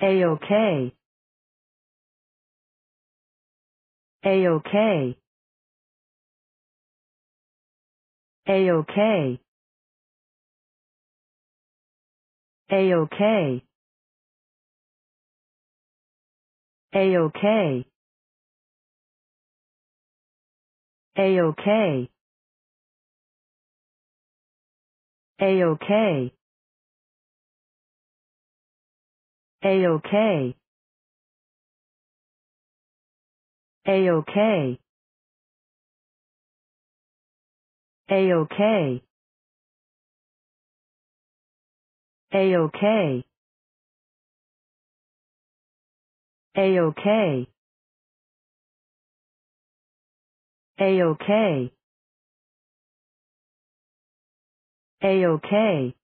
A-OK. A-OK. A-OK. A-OK. A-OK. A-OK. A-OK. A-OK. A-OK. A-OK. A-OK. A-OK. A-OK. A-OK.